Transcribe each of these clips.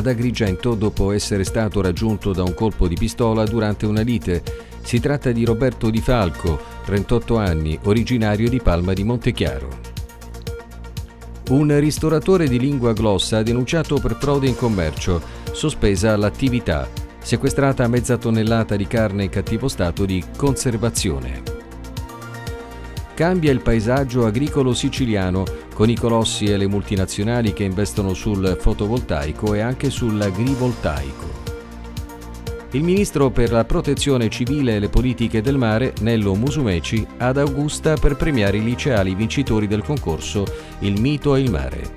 ad Agrigento dopo essere stato raggiunto da un colpo di pistola durante una lite. Si tratta di Roberto Di Falco, 38 anni, originario di Palma di Montechiaro. Un ristoratore di lingua glossa denunciato per frode in commercio, sospesa l'attività, sequestrata mezza tonnellata di carne in cattivo stato di conservazione. Cambia il paesaggio agricolo siciliano con i colossi e le multinazionali che investono sul fotovoltaico e anche sull'agrivoltaico. Il ministro per la protezione civile e le politiche del mare, Nello Musumeci, ad Augusta per premiare i liceali vincitori del concorso Il mito e il mare.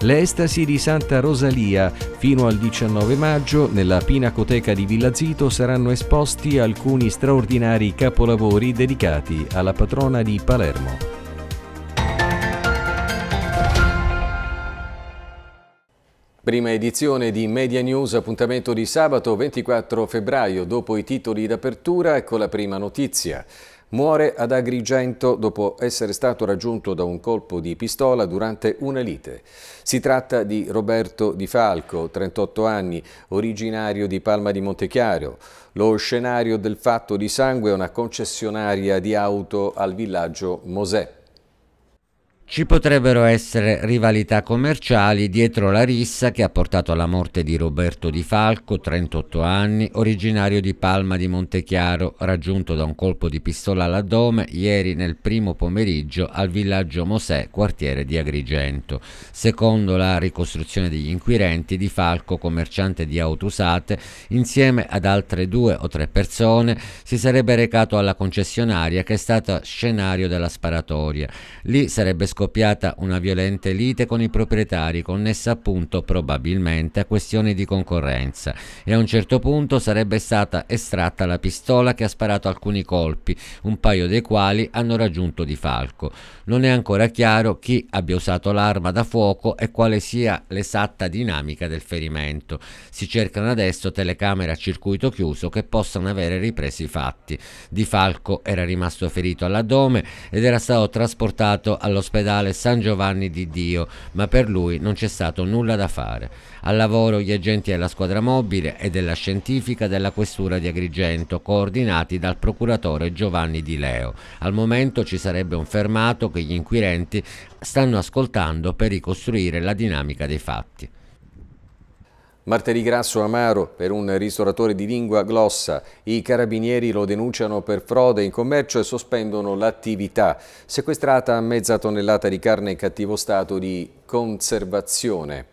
L'estasi di Santa Rosalia fino al 19 maggio nella Pinacoteca di Villa Zito saranno esposti alcuni straordinari capolavori dedicati alla patrona di Palermo. Prima edizione di Media News, appuntamento di sabato 24 febbraio, dopo i titoli d'apertura, ecco la prima notizia. Muore ad Agrigento dopo essere stato raggiunto da un colpo di pistola durante una lite. Si tratta di Roberto Di Falco, 38 anni, originario di Palma di Montechiaro. Lo scenario del fatto di sangue è una concessionaria di auto al villaggio Mosè. Ci potrebbero essere rivalità commerciali dietro la rissa che ha portato alla morte di Roberto Di Falco, 38 anni, originario di Palma di Montechiaro, raggiunto da un colpo di pistola all'addome ieri nel primo pomeriggio al villaggio Mosè, quartiere di Agrigento. Secondo la ricostruzione degli inquirenti, Di Falco, commerciante di auto usate, insieme ad altre due o tre persone, si sarebbe recato alla concessionaria che è stata scenario della sparatoria. Lì sarebbe scoppiata una violente lite con i proprietari connessa appunto probabilmente a questioni di concorrenza e a un certo punto sarebbe stata estratta la pistola che ha sparato alcuni colpi, un paio dei quali hanno raggiunto Di Falco. Non è ancora chiaro chi abbia usato l'arma da fuoco e quale sia l'esatta dinamica del ferimento. Si cercano adesso telecamere a circuito chiuso che possano avere ripresi i fatti. Di Falco era rimasto ferito all'addome ed era stato trasportato all'ospedale dall'ospedale San Giovanni di Dio, ma per lui non c'è stato nulla da fare. Al lavoro gli agenti della squadra mobile e della scientifica della questura di Agrigento, coordinati dal procuratore Giovanni Di Leo. Al momento ci sarebbe un fermato che gli inquirenti stanno ascoltando per ricostruire la dinamica dei fatti. Martedì grasso amaro per un ristoratore di lingua glossa. I carabinieri lo denunciano per frode in commercio e sospendono l'attività. Sequestrata mezza tonnellata di carne in cattivo stato di conservazione.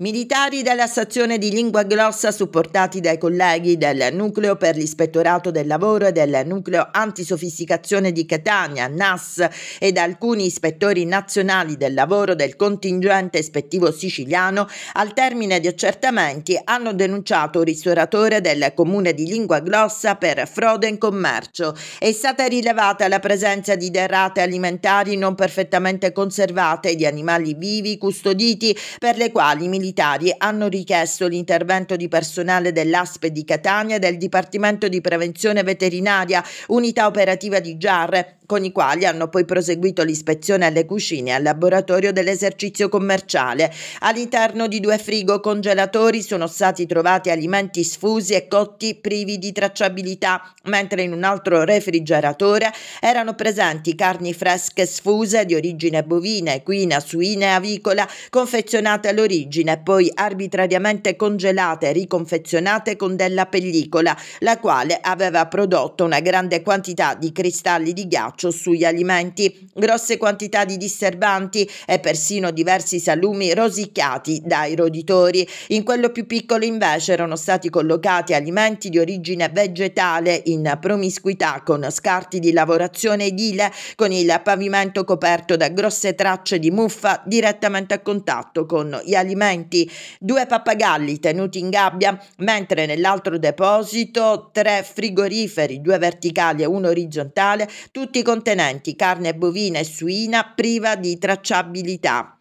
Militari della stazione di Lingua Glossa supportati dai colleghi del Nucleo per l'Ispettorato del Lavoro e del Nucleo Antisofisticazione di Catania, NAS, ed alcuni ispettori nazionali del lavoro del contingente ispettivo siciliano, al termine di accertamenti hanno denunciato un ristoratore del comune di Lingua Glossa per frode in commercio. È stata rilevata la presenza di derrate alimentari non perfettamente conservate e di animali vivi custoditi per le quali i militari militari hanno richiesto l'intervento di personale dell'ASP di Catania e del Dipartimento di Prevenzione Veterinaria, unità operativa di Giarre, con i quali hanno poi proseguito l'ispezione alle cucine e al laboratorio dell'esercizio commerciale. All'interno di due frigo congelatori sono stati trovati alimenti sfusi e cotti privi di tracciabilità, mentre in un altro refrigeratore erano presenti carni fresche sfuse di origine bovina, equina, suina e avicola, confezionate all'origine e poi arbitrariamente congelate e riconfezionate con della pellicola, la quale aveva prodotto una grande quantità di cristalli di ghiaccio ghiaccio sugli alimenti, grosse quantità di disturbanti e persino diversi salumi rosicchiati dai roditori. In quello più piccolo invece erano stati collocati alimenti di origine vegetale in promiscuità con scarti di lavorazione edile, con il pavimento coperto da grosse tracce di muffa direttamente a contatto con gli alimenti. Due pappagalli tenuti in gabbia, mentre nell'altro deposito tre frigoriferi, due verticali e uno orizzontale, tutti contenenti carne bovina e suina priva di tracciabilità.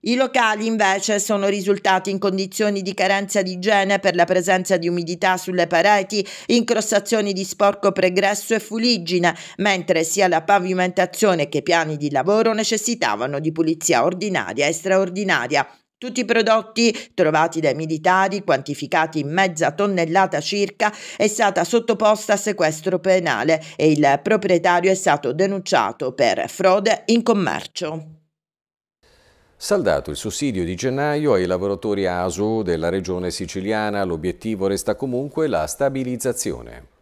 I locali invece sono risultati in condizioni di carenza di igiene per la presenza di umidità sulle pareti, incrostazioni di sporco pregresso e fuliggine, mentre sia la pavimentazione che i piani di lavoro necessitavano di pulizia ordinaria e straordinaria, tutti i prodotti trovati dai militari, quantificati in mezza tonnellata circa, è stata sottoposta a sequestro penale e il proprietario è stato denunciato per frode in commercio. Saldato il sussidio di gennaio ai lavoratori ASU della regione siciliana, l'obiettivo resta comunque la stabilizzazione.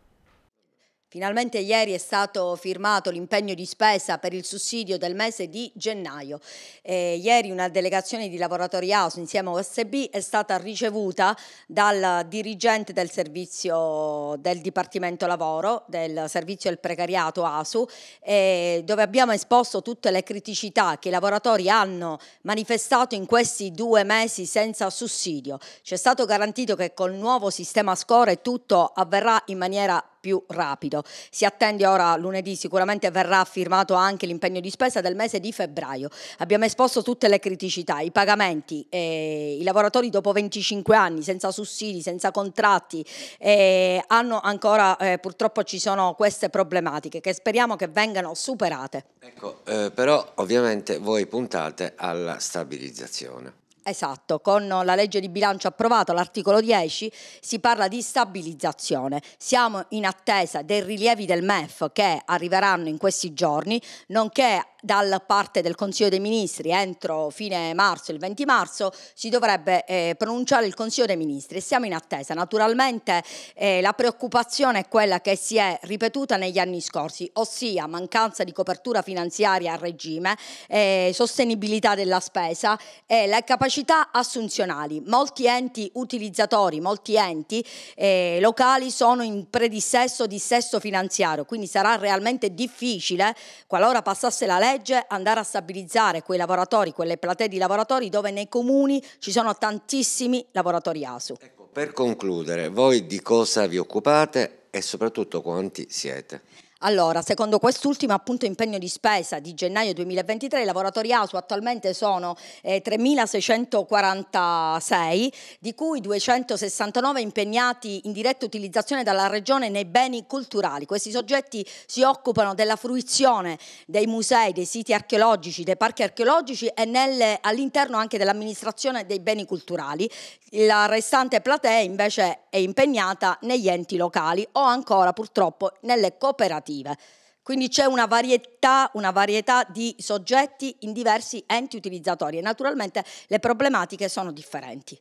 Finalmente ieri è stato firmato l'impegno di spesa per il sussidio del mese di gennaio. E eh, ieri una delegazione di lavoratori ASU insieme a USB è stata ricevuta dal dirigente del servizio del Dipartimento Lavoro, del servizio del precariato ASU, eh, dove abbiamo esposto tutte le criticità che i lavoratori hanno manifestato in questi due mesi senza sussidio. Ci è stato garantito che col nuovo sistema score tutto avverrà in maniera più rapido. Si attende ora lunedì, sicuramente verrà firmato anche l'impegno di spesa del mese di febbraio. Abbiamo esposto tutte le criticità, i pagamenti, eh, i lavoratori dopo 25 anni senza sussidi, senza contratti, eh, hanno ancora eh, purtroppo ci sono queste problematiche che speriamo che vengano superate. Ecco, eh, però ovviamente voi puntate alla stabilizzazione. Esatto, con la legge di bilancio approvata, l'articolo 10, si parla di stabilizzazione. Siamo in attesa dei rilievi del MEF che arriveranno in questi giorni, nonché dal parte del Consiglio dei Ministri entro fine marzo, il 20 marzo, si dovrebbe eh, pronunciare il Consiglio dei Ministri e siamo in attesa. Naturalmente eh, la preoccupazione è quella che si è ripetuta negli anni scorsi, ossia mancanza di copertura finanziaria a regime, eh, sostenibilità della spesa e le capacità assunzionali. Molti enti utilizzatori, molti enti eh, locali sono in predissesso dissesso finanziario, quindi sarà realmente difficile, qualora passasse la legge legge andare a stabilizzare quei lavoratori, quelle platee di lavoratori dove nei comuni ci sono tantissimi lavoratori ASU. Ecco, per concludere, voi di cosa vi occupate e soprattutto quanti siete? Allora, secondo quest'ultimo appunto impegno di spesa di gennaio 2023, i lavoratori ASU attualmente sono eh, 3.646, di cui 269 impegnati in diretta utilizzazione dalla Regione nei beni culturali. Questi soggetti si occupano della fruizione dei musei, dei siti archeologici, dei parchi archeologici e all'interno anche dell'amministrazione dei beni culturali. La restante platea invece è impegnata negli enti locali o ancora purtroppo nelle cooperative educative. Quindi c'è una varietà, una varietà, di soggetti in diversi enti utilizzatori e naturalmente le problematiche sono differenti.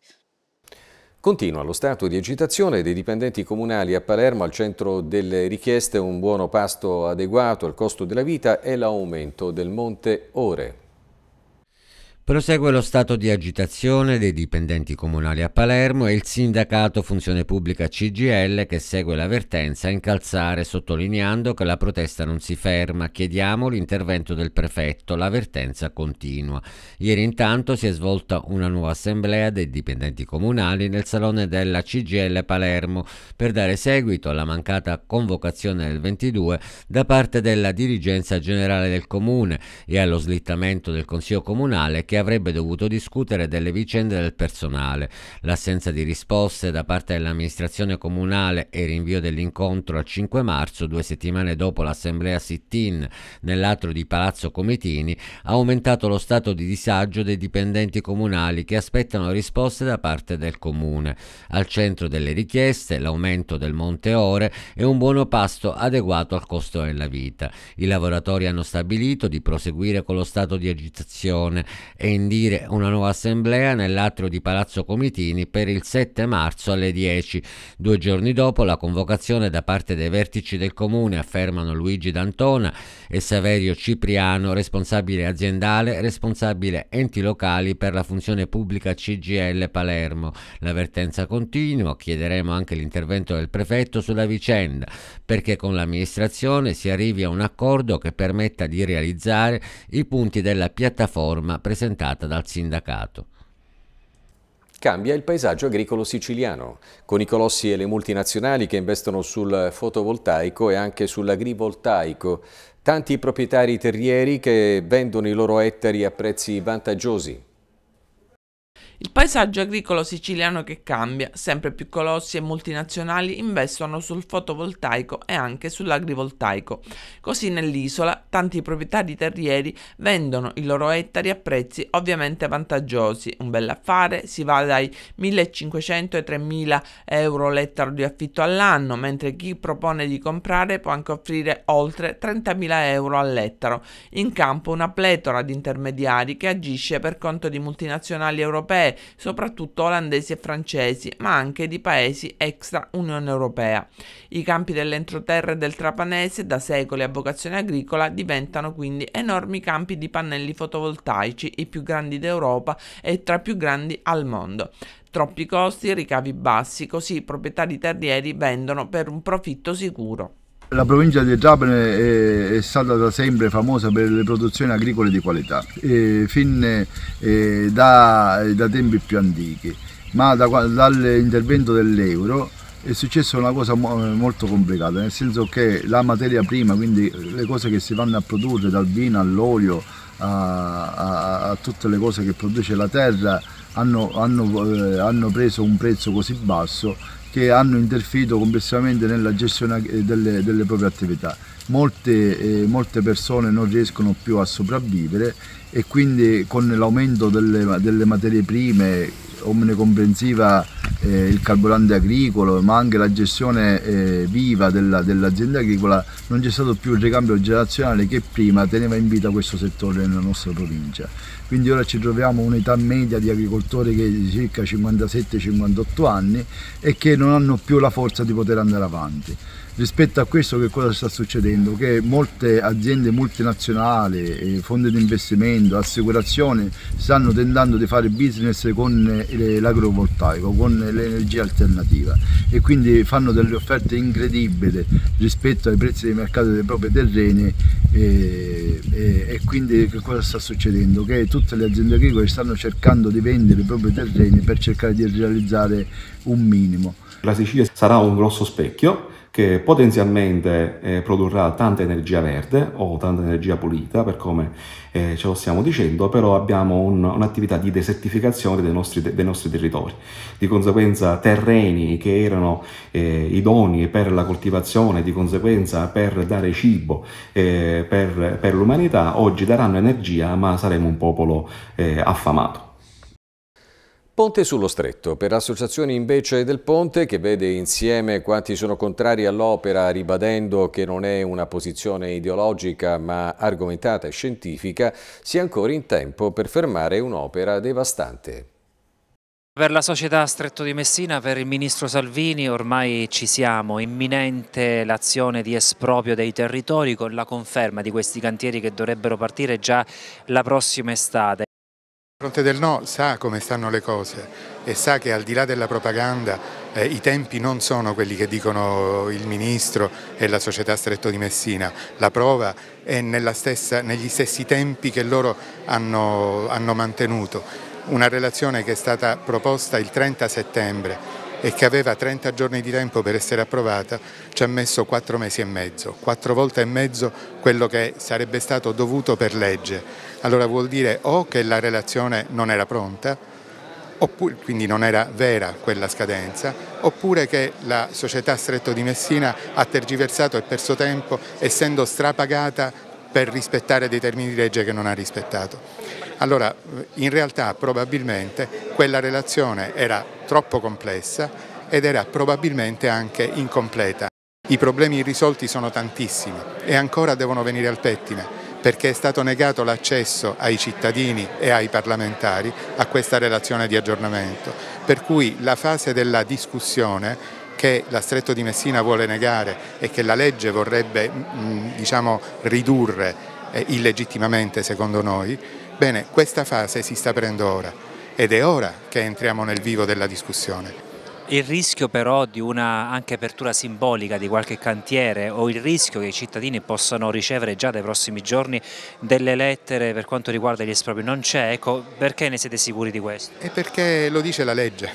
Continua lo stato di agitazione dei dipendenti comunali a Palermo al centro delle richieste un buono pasto adeguato al costo della vita e l'aumento del monte ore. Prosegue lo stato di agitazione dei dipendenti comunali a Palermo e il sindacato Funzione Pubblica CGL che segue l'avvertenza a incalzare sottolineando che la protesta non si ferma, chiediamo l'intervento del prefetto, l'avvertenza continua. Ieri intanto si è svolta una nuova assemblea dei dipendenti comunali nel salone della CGL Palermo per dare seguito alla mancata convocazione del 22 da parte della dirigenza generale del comune e allo slittamento del Consiglio Comunale che che avrebbe dovuto discutere delle vicende del personale, l'assenza di risposte da parte dell'amministrazione comunale e il rinvio dell'incontro al 5 marzo, due settimane dopo l'assemblea sit-in nell'atrio di Palazzo Comitini, ha aumentato lo stato di disagio dei dipendenti comunali che aspettano risposte da parte del comune. Al centro delle richieste l'aumento del monte ore e un buono pasto adeguato al costo della vita. I lavoratori hanno stabilito di proseguire con lo stato di agitazione e indire una nuova assemblea nell'atrio di Palazzo Comitini per il 7 marzo alle 10. Due giorni dopo la convocazione da parte dei vertici del comune, affermano Luigi D'Antona e Saverio Cipriano, responsabile aziendale, responsabile enti locali per la funzione pubblica CGL Palermo. L'avvertenza continua, chiederemo anche l'intervento del prefetto sulla vicenda, perché con l'amministrazione si arrivi a un accordo che permetta di realizzare i punti della piattaforma presentata presentata dal sindacato. Cambia il paesaggio agricolo siciliano, con i colossi e le multinazionali che investono sul fotovoltaico e anche sull'agrivoltaico. Tanti proprietari terrieri che vendono i loro ettari a prezzi vantaggiosi. Il paesaggio agricolo siciliano che cambia, sempre più colossi e multinazionali investono sul fotovoltaico e anche sull'agrivoltaico. Così nell'isola tanti proprietari terrieri vendono i loro ettari a prezzi ovviamente vantaggiosi, un bel affare, si va dai 1500 ai 3000 euro l'ettaro di affitto all'anno, mentre chi propone di comprare può anche offrire oltre 30.000 euro all'ettaro. In campo una pletora di intermediari che agisce per conto di multinazionali europee europee, soprattutto olandesi e francesi, ma anche di paesi extra Unione Europea. I campi dell'entroterra e del Trapanese, da secoli a vocazione agricola, diventano quindi enormi campi di pannelli fotovoltaici, i più grandi d'Europa e tra i più grandi al mondo troppi costi, ricavi bassi, così i proprietari terrieri vendono per un profitto sicuro. La provincia di Trapani è, stata da sempre famosa per le produzioni agricole di qualità, fin da, da tempi più antichi, ma da, dall'intervento dell'euro è successa una cosa molto complicata, nel senso che la materia prima, quindi le cose che si vanno a produrre dal vino all'olio a, a, a tutte le cose che produce la terra, hanno, hanno, eh, hanno preso un prezzo così basso che hanno interferito complessivamente nella gestione eh, delle, delle proprie attività. Molte, eh, molte, persone non riescono più a sopravvivere e quindi con l'aumento delle, delle materie prime, omnicomprensiva eh, il carburante agricolo, ma anche la gestione eh, viva della, dell'azienda agricola, non c'è stato più il ricambio generazionale che prima teneva in vita questo settore nella nostra provincia quindi ora ci troviamo un'età media di agricoltori che è di circa 57-58 anni e che non hanno più la forza di poter andare avanti rispetto a questo che cosa sta succedendo? Che molte aziende multinazionali, fondi di investimento, assicurazioni stanno tentando di fare business con l'agrovoltaico, con l'energia alternativa e quindi fanno delle offerte incredibili rispetto ai prezzi di mercato dei propri terreni e, e, e quindi che cosa sta succedendo? Che tutte le aziende agricole stanno cercando di vendere i propri terreni per cercare di realizzare un minimo. La Sicilia sarà un grosso specchio che potenzialmente eh, produrrà tanta energia verde o tanta energia pulita, per come eh, ce lo stiamo dicendo, però abbiamo un, un'attività di desertificazione dei nostri, dei nostri, territori. Di conseguenza terreni che erano eh, idonei per la coltivazione, di conseguenza per dare cibo eh, per, per, l'umanità, oggi daranno energia, ma saremo un popolo eh, affamato. Ponte sullo Stretto. Per associazioni invece del Ponte, che vede insieme quanti sono contrari all'opera, ribadendo che non è una posizione ideologica ma argomentata e scientifica, si è ancora in tempo per fermare un'opera devastante. Per la società Stretto di Messina, per il ministro Salvini ormai ci siamo, imminente l'azione di esproprio dei territori con la conferma di questi cantieri che dovrebbero partire già la prossima estate fronte del no sa come stanno le cose e sa che al di là della propaganda eh, i tempi non sono quelli che dicono il Ministro e la società Stretto di Messina, la prova è stessa, negli stessi tempi che loro hanno, hanno mantenuto, una relazione che è stata proposta il 30 settembre e che aveva 30 giorni di tempo per essere approvata, ci ha messo 4 mesi e mezzo, 4 volte e mezzo quello che sarebbe stato dovuto per legge. Allora vuol dire o che la relazione non era pronta, oppure, quindi non era vera quella scadenza, oppure che la società Stretto di Messina ha tergiversato e perso tempo essendo strapagata per rispettare dei termini di legge che non ha rispettato. Allora, in realtà probabilmente quella relazione era troppo complessa ed era probabilmente anche incompleta. I problemi irrisolti sono tantissimi e ancora devono venire al pettine perché è stato negato l'accesso ai cittadini e ai parlamentari a questa relazione di aggiornamento, per cui la fase della discussione che la Stretto di Messina vuole negare e che la legge vorrebbe mm, mm, diciamo, ridurre eh, illegittimamente secondo noi, bene, questa fase si sta aprendo ora ed è ora che entriamo nel vivo della discussione. Il rischio però di una anche apertura simbolica di qualche cantiere o il rischio che i cittadini possano ricevere già dai prossimi giorni delle lettere per quanto riguarda gli espropri non c'è, ecco, perché ne siete sicuri di questo? E perché lo dice la legge,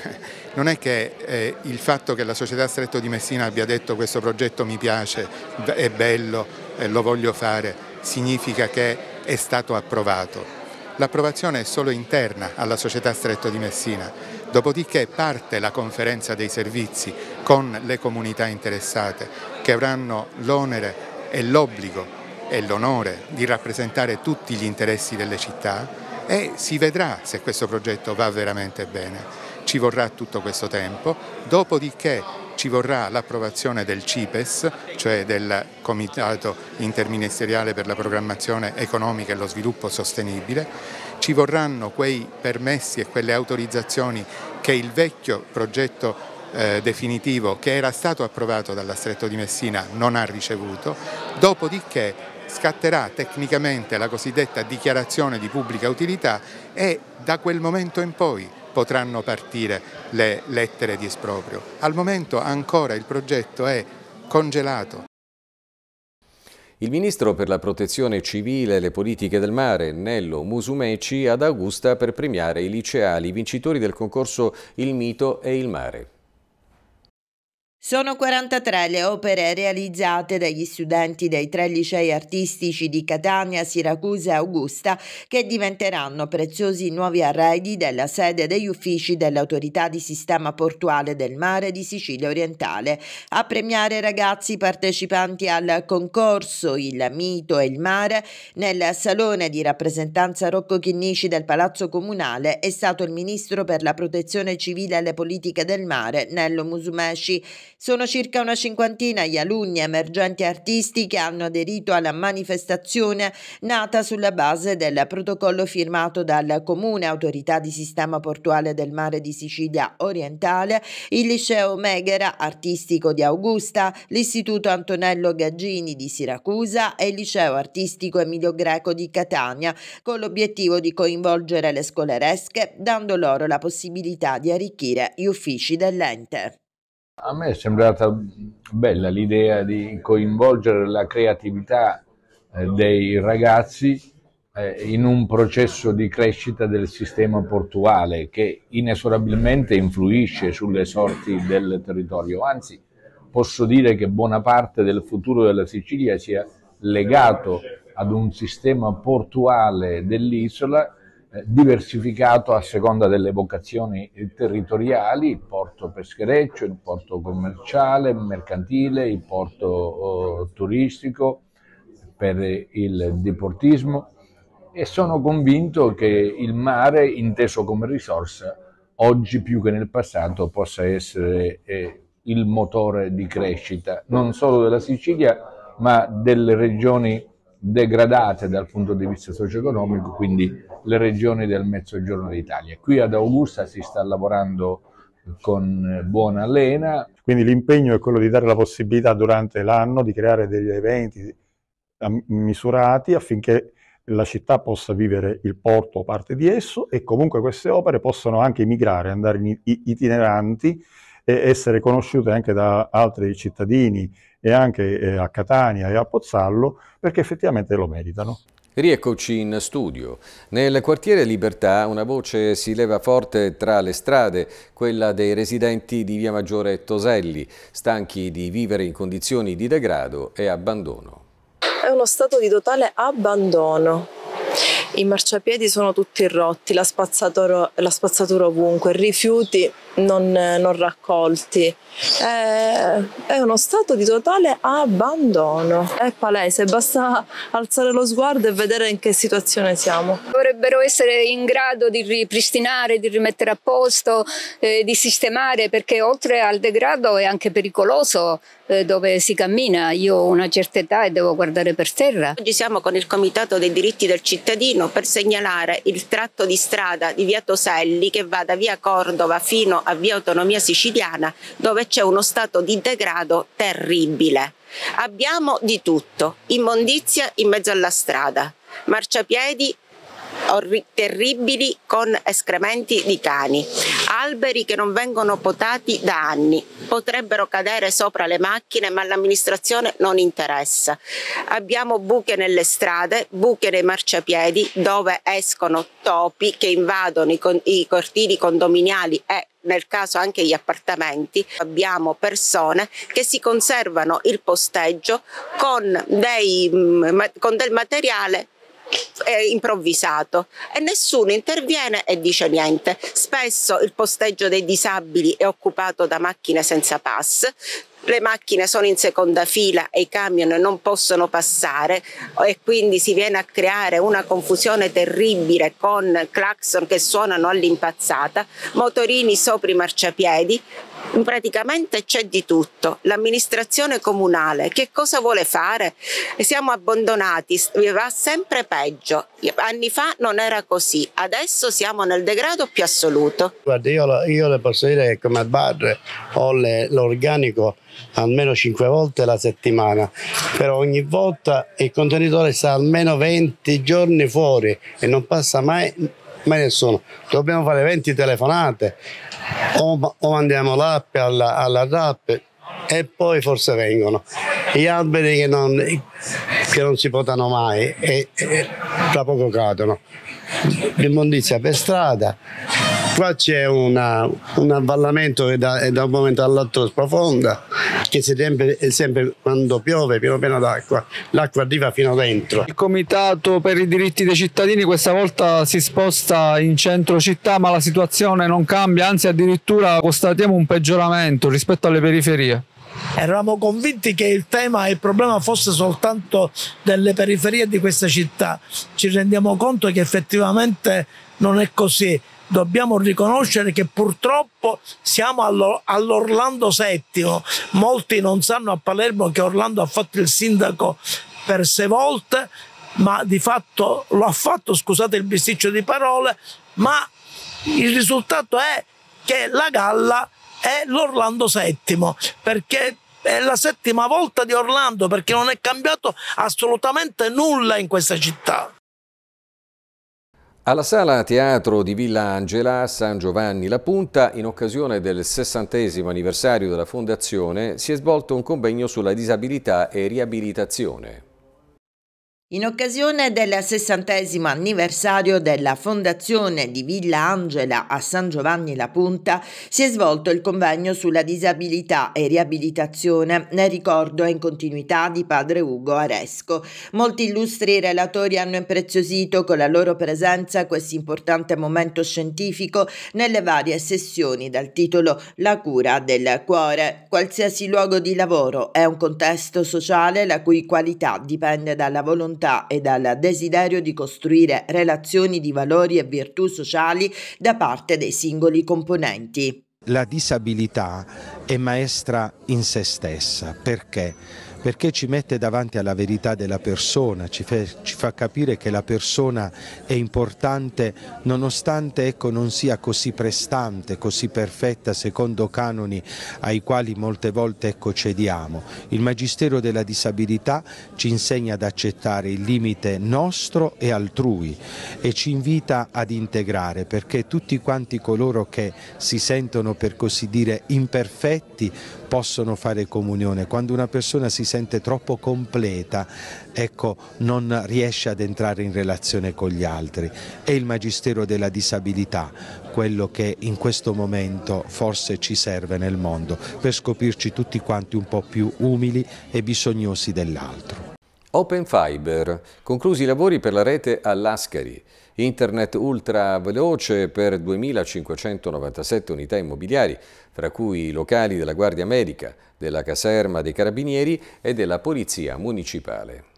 non è che eh, il fatto che la società Stretto di Messina abbia detto questo progetto mi piace, è bello, eh, lo voglio fare, significa che è stato approvato. L'approvazione è solo interna alla società Stretto di Messina Dopodiché parte la conferenza dei servizi con le comunità interessate che avranno l'onere e l'obbligo e l'onore di rappresentare tutti gli interessi delle città e si vedrà se questo progetto va veramente bene. Ci vorrà tutto questo tempo, dopodiché ci vorrà l'approvazione del CIPES, cioè del Comitato Interministeriale per la Programmazione Economica e lo Sviluppo Sostenibile ci vorranno quei permessi e quelle autorizzazioni che il vecchio progetto eh, definitivo che era stato approvato dalla Stretto di Messina non ha ricevuto, dopodiché scatterà tecnicamente la cosiddetta dichiarazione di pubblica utilità e da quel momento in poi potranno partire le lettere di esproprio. Al momento ancora il progetto è congelato il ministro per la protezione civile e le politiche del mare, Nello Musumeci, ad Augusta per premiare i liceali vincitori del concorso Il mito e il mare. Sono 43 le opere realizzate dagli studenti dei tre licei artistici di Catania, Siracusa e Augusta che diventeranno preziosi nuovi arredi della sede degli uffici dell'autorità di sistema portuale del mare di Sicilia orientale. A premiare ragazzi partecipanti al concorso Il mito e il mare nel salone di rappresentanza Rocco Chinnici del Palazzo Comunale è stato il ministro per la protezione civile e le politiche del mare Nello Musumeci. Sono circa una cinquantina gli alunni emergenti artisti che hanno aderito alla manifestazione nata sulla base del protocollo firmato dal Comune, Autorità di Sistema Portuale del Mare di Sicilia Orientale, il Liceo Meghera Artistico di Augusta, l'Istituto Antonello Gaggini di Siracusa e il Liceo Artistico Emilio Greco di Catania, con l'obiettivo di coinvolgere le scolaresche dando loro la possibilità di arricchire gli uffici dell'ente. A me è sembrata bella l'idea di coinvolgere la creatività eh, dei ragazzi eh, in un processo di crescita del sistema portuale che inesorabilmente influisce sulle sorti del territorio. Anzi, posso dire che buona parte del futuro della Sicilia sia legato ad un sistema portuale dell'isola eh, diversificato a seconda delle vocazioni territoriali, il porto peschereccio, il porto commerciale, mercantile, il porto eh, turistico per il deportismo e sono convinto che il mare, inteso come risorsa, oggi più che nel passato possa essere eh, il motore di crescita non solo della Sicilia ma delle regioni degradate dal punto di vista socio-economico, quindi le regioni del Mezzogiorno d'Italia. Qui ad Augusta si sta lavorando con buona lena. Quindi l'impegno è quello di dare la possibilità durante l'anno di creare degli eventi misurati affinché la città possa vivere il porto o parte di esso e comunque queste opere possano anche migrare, andare itineranti e essere conosciute anche da altri cittadini e anche eh, a Catania e a Pozzallo perché effettivamente lo meritano. Rieccoci in studio. Nel quartiere Libertà una voce si leva forte tra le strade, quella dei residenti di Via Maggiore Toselli, stanchi di vivere in condizioni di degrado e abbandono. È uno stato di totale abbandono. I marciapiedi sono tutti rotti, la spazzatura, la spazzatura ovunque, rifiuti non, non raccolti. È, eh, è, uno stato di totale abbandono. È palese, basta alzare lo sguardo e vedere in che situazione siamo. Dovrebbero essere in grado di ripristinare, di rimettere a posto, eh, di sistemare, perché oltre al degrado è anche pericoloso eh, dove si cammina. Io ho una certa età e devo guardare per terra. Oggi siamo con il Comitato dei diritti del cittadino cittadino per segnalare il tratto di strada di via Toselli che va da via Cordova fino a via Autonomia Siciliana dove c'è uno stato di degrado terribile. Abbiamo di tutto, immondizia in mezzo alla strada, marciapiedi terribili con escrementi di cani, alberi che non vengono potati da anni, potrebbero cadere sopra le macchine ma l'amministrazione non interessa. Abbiamo buche nelle strade, buche nei marciapiedi dove escono topi che invadono i, con i cortili condominiali e nel caso anche gli appartamenti, abbiamo persone che si conservano il posteggio con, dei, mm, con del materiale eh, improvvisato e nessuno interviene e dice niente. Spesso il posteggio dei disabili è occupato da macchine senza pass, le macchine sono in seconda fila e i camion non possono passare e quindi si viene a creare una confusione terribile con clacson che suonano all'impazzata, motorini sopra i marciapiedi, praticamente c'è di tutto. L'amministrazione comunale che cosa vuole fare? Siamo abbandonati, va sempre peggio. Anni fa non era così, adesso siamo nel degrado più assoluto. Guarda, io, io le posso dire che come bar ho l'organico almeno 5 volte la settimana, però ogni volta il contenitore sta almeno 20 giorni fuori e non passa mai mai nessuno. Dobbiamo fare 20 telefonate o, o mandiamo l'app alla, alla DAP e poi forse vengono. Gli alberi che non, che non si potano mai e, e tra poco cadono. L'immondizia per strada, qua c'è un avvallamento che da, da, un momento all'altro sprofonda che sempre, eh, sempre quando piove pieno pieno d'acqua, l'acqua arriva fino dentro. Il Comitato per i diritti dei cittadini questa volta si sposta in centro città ma la situazione non cambia, anzi addirittura constatiamo un peggioramento rispetto alle periferie. Eravamo convinti che il tema e il problema fosse soltanto delle periferie di questa città. Ci rendiamo conto che effettivamente non è così dobbiamo riconoscere che purtroppo siamo all'Orlando VII. Molti non sanno a Palermo che Orlando ha fatto il sindaco per sei volte, ma di fatto lo ha fatto, scusate il bisticcio di parole, ma il risultato è che la galla è l'Orlando VII, perché è la settima volta di Orlando, perché non è cambiato assolutamente nulla in questa città. Alla sala teatro di Villa Angela, San Giovanni La Punta, in occasione del 60 anniversario della fondazione, si è svolto un convegno sulla disabilità e riabilitazione. In occasione del sessantesimo anniversario della fondazione di Villa Angela a San Giovanni La Punta si è svolto il convegno sulla disabilità e riabilitazione nel ricordo e in continuità di padre Ugo Aresco. Molti illustri relatori hanno impreziosito con la loro presenza questo importante momento scientifico nelle varie sessioni dal titolo La cura del cuore. Qualsiasi luogo di lavoro è un contesto sociale la cui qualità dipende dalla volontà volontà e dal desiderio di costruire relazioni di valori e virtù sociali da parte dei singoli componenti. La disabilità è maestra in se stessa perché perché ci mette davanti alla verità della persona, ci, fe, ci fa capire che la persona è importante nonostante ecco, non sia così prestante, così perfetta secondo canoni ai quali molte volte ecco, cediamo. Il Magistero della disabilità ci insegna ad accettare il limite nostro e altrui e ci invita ad integrare perché tutti quanti coloro che si sentono per così dire imperfetti possono fare comunione, quando una persona si sente troppo completa ecco, non riesce ad entrare in relazione con gli altri. È il Magistero della Disabilità quello che in questo momento forse ci serve nel mondo per scoprirci tutti quanti un po' più umili e bisognosi dell'altro. Open Fiber, conclusi i lavori per la rete all'Ascari, internet ultra veloce per 2.597 unità immobiliari, tra cui i locali della Guardia Medica, della caserma dei Carabinieri e della Polizia Municipale.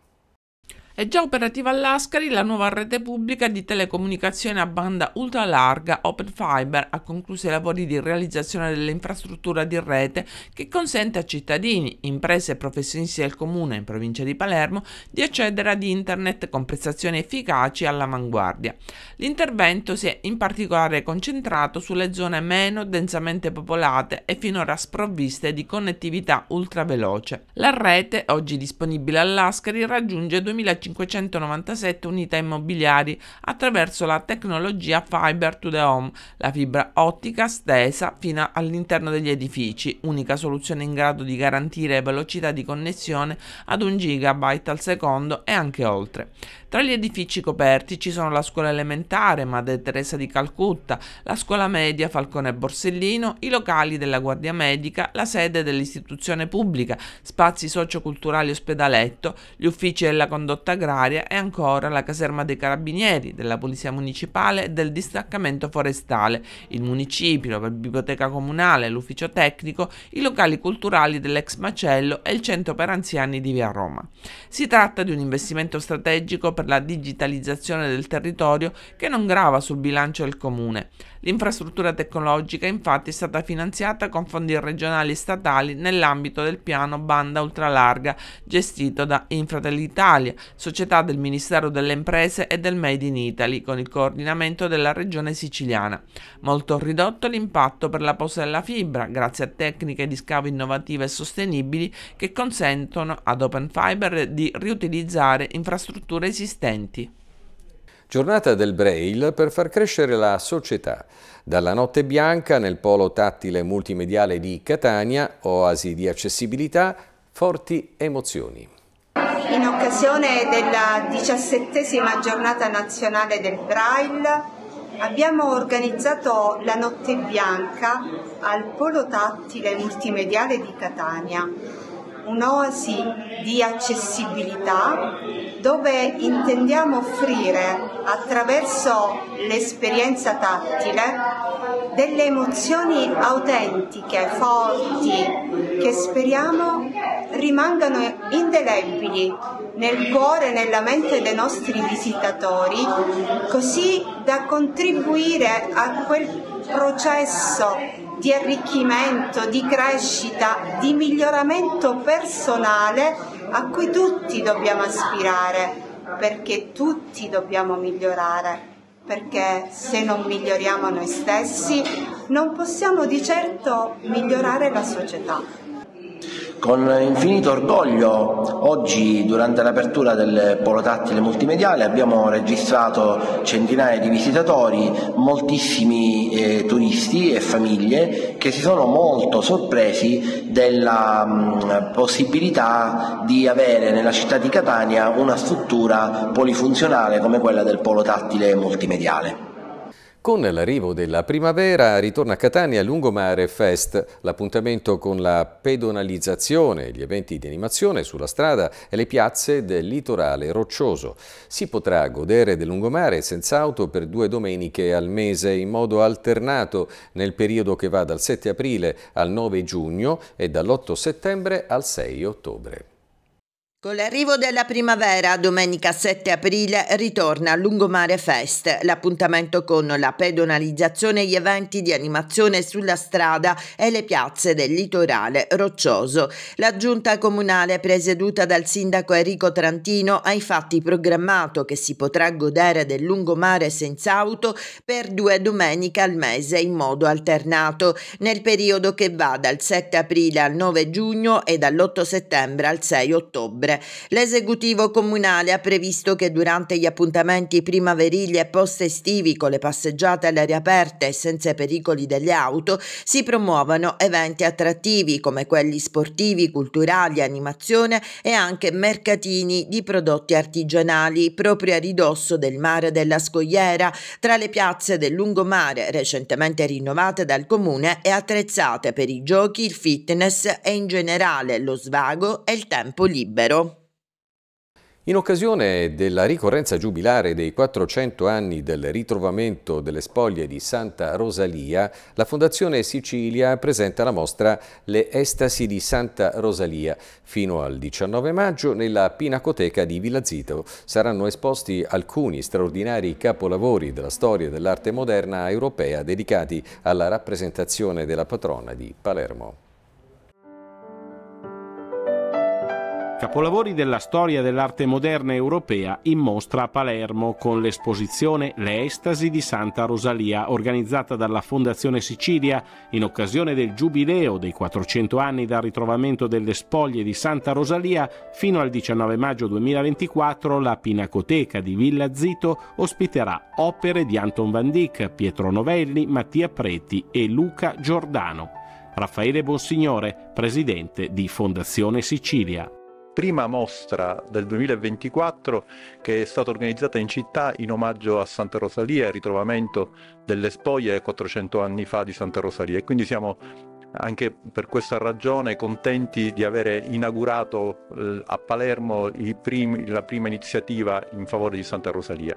È già operativa all'Ascari la nuova rete pubblica di telecomunicazione a banda ultralarga Open Fiber ha concluso i lavori di realizzazione dell'infrastruttura di rete che consente a cittadini, imprese e professionisti del comune in provincia di Palermo di accedere ad internet con prestazioni efficaci all'avanguardia. L'intervento si è in particolare concentrato sulle zone meno densamente popolate e finora sprovviste di connettività ultraveloce. La rete, oggi disponibile all'Ascari, raggiunge 2500 3.597 unità immobiliari attraverso la tecnologia Fiber to the Home, la fibra ottica stesa fino all'interno degli edifici, unica soluzione in grado di garantire velocità di connessione ad 1 gigabyte al secondo e anche oltre. Tra gli edifici coperti ci sono la scuola elementare Madre Teresa di Calcutta, la scuola media Falcone Borsellino, i locali della Guardia Medica, la sede dell'istituzione pubblica, spazi socioculturali ospedaletto, gli uffici della condotta agraria e ancora la caserma dei carabinieri, della polizia municipale e del distaccamento forestale, il municipio, la biblioteca comunale, l'ufficio tecnico, i locali culturali dell'ex macello e il centro per anziani di via Roma. Si tratta di un investimento strategico per per la digitalizzazione del territorio che non grava sul bilancio del comune. L'infrastruttura tecnologica infatti è stata finanziata con fondi regionali e statali nell'ambito del piano Banda Ultralarga gestito da Infratel Italia, società del Ministero delle Imprese e del Made in Italy, con il coordinamento della regione siciliana. Molto ridotto l'impatto per la posa della fibra, grazie a tecniche di scavo innovative e sostenibili che consentono ad Open Fiber di riutilizzare infrastrutture esistenti. Giornata del Braille per far crescere la società. Dalla Notte Bianca nel polo tattile multimediale di Catania, oasi di accessibilità, forti emozioni. In occasione della diciassettesima giornata nazionale del Braille abbiamo organizzato la Notte Bianca al polo tattile multimediale di Catania un'oasi di accessibilità dove intendiamo offrire attraverso l'esperienza tattile delle emozioni autentiche, forti, che speriamo rimangano indelebili nel cuore e nella mente dei nostri visitatori, così da contribuire a quel processo di arricchimento, di crescita, di miglioramento personale a cui tutti dobbiamo aspirare, perché tutti dobbiamo migliorare, perché se non miglioriamo noi stessi non possiamo di certo migliorare la società. Con infinito orgoglio oggi durante l'apertura del Polo Tattile Multimediale abbiamo registrato centinaia di visitatori, moltissimi eh, turisti e famiglie che si sono molto sorpresi della mh, mm, possibilità di avere nella città di Catania una struttura polifunzionale come quella del Polo Tattile Multimediale. Con l'arrivo della primavera ritorna a Catania Lungomare Fest, l'appuntamento con la pedonalizzazione, gli eventi di animazione sulla strada e le piazze del litorale roccioso. Si potrà godere del lungomare senza auto per due domeniche al mese in modo alternato nel periodo che va dal 7 aprile al 9 giugno e dall'8 settembre al 6 ottobre. Con l'arrivo della primavera, domenica 7 aprile, ritorna a Lungomare Fest, l'appuntamento con la pedonalizzazione e gli eventi di animazione sulla strada e le piazze del litorale roccioso. La giunta comunale presieduta dal sindaco Enrico Trantino ha infatti programmato che si potrà godere del lungomare senza auto per due domeniche al mese in modo alternato, nel periodo che va dal 7 aprile al 9 giugno e dall'8 settembre al 6 ottobre settembre. L'esecutivo comunale ha previsto che durante gli appuntamenti primaverili e post-estivi con le passeggiate all'aria aperta e senza pericoli delle auto si promuovano eventi attrattivi come quelli sportivi, culturali, animazione e anche mercatini di prodotti artigianali proprio a ridosso del mare della Scogliera, tra le piazze del lungomare recentemente rinnovate dal comune e attrezzate per i giochi, il fitness e in generale lo svago e il tempo libero. In occasione della ricorrenza giubilare dei 400 anni del ritrovamento delle spoglie di Santa Rosalia, la Fondazione Sicilia presenta la mostra Le Estasi di Santa Rosalia. Fino al 19 maggio nella Pinacoteca di Villa Zito saranno esposti alcuni straordinari capolavori della storia dell'arte moderna europea dedicati alla rappresentazione della patrona di Palermo. Capolavori della storia dell'arte moderna europea in mostra a Palermo con l'esposizione Le estasi di Santa Rosalia organizzata dalla Fondazione Sicilia in occasione del giubileo dei 400 anni dal ritrovamento delle spoglie di Santa Rosalia fino al 19 maggio 2024 la Pinacoteca di Villa Zito ospiterà opere di Anton van Dyck, Pietro Novelli, Mattia Preti e Luca Giordano. Raffaele Bonsignore, presidente di Fondazione Sicilia prima mostra del 2024 che è stata organizzata in città in omaggio a Santa Rosalia, il ritrovamento delle spoglie 400 anni fa di Santa Rosalia e quindi siamo anche per questa ragione contenti di avere inaugurato eh, a Palermo primi, la prima iniziativa in favore di Santa Rosalia.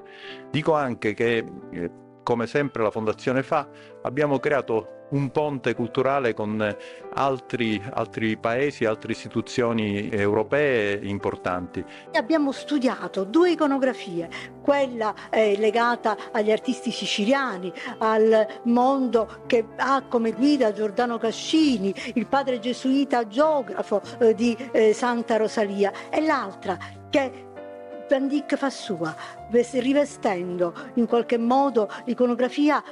Dico anche che eh, come sempre la Fondazione fa, abbiamo creato un ponte culturale con altri, altri, paesi, altre istituzioni europee importanti. Abbiamo studiato due iconografie, quella eh, legata agli artisti siciliani, al mondo che ha come guida Giordano Cascini, il padre gesuita geografo eh, di eh, Santa Rosalia, e l'altra che Van Dyck fa sua, rivestendo in qualche modo l'iconografia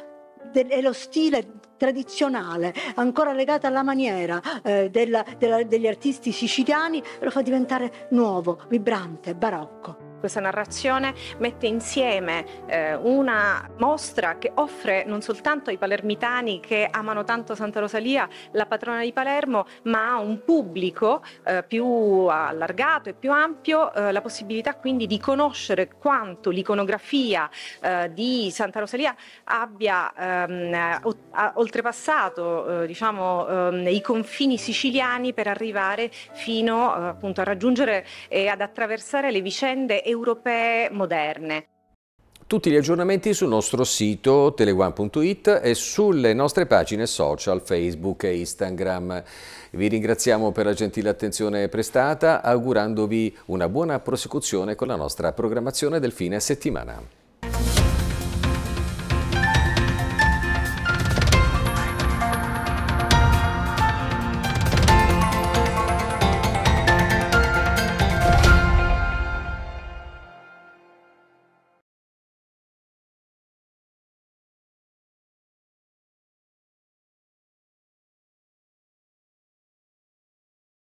e lo stile tradizionale, ancora legata alla maniera eh, della, della, degli artisti siciliani, lo fa diventare nuovo, vibrante, barocco questa narrazione mette insieme eh, una mostra che offre non soltanto ai palermitani che amano tanto Santa Rosalia, la patrona di Palermo, ma a un pubblico eh, più allargato e più ampio eh, la possibilità quindi di conoscere quanto l'iconografia eh, di Santa Rosalia abbia ehm, oltrepassato eh, diciamo, ehm, i confini siciliani per arrivare fino eh, appunto a raggiungere e ad attraversare le vicende europee europee moderne. Tutti gli aggiornamenti sul nostro sito teleguan.it e sulle nostre pagine social Facebook e Instagram. Vi ringraziamo per la gentile attenzione prestata, augurandovi una buona prosecuzione con la nostra programmazione del fine settimana.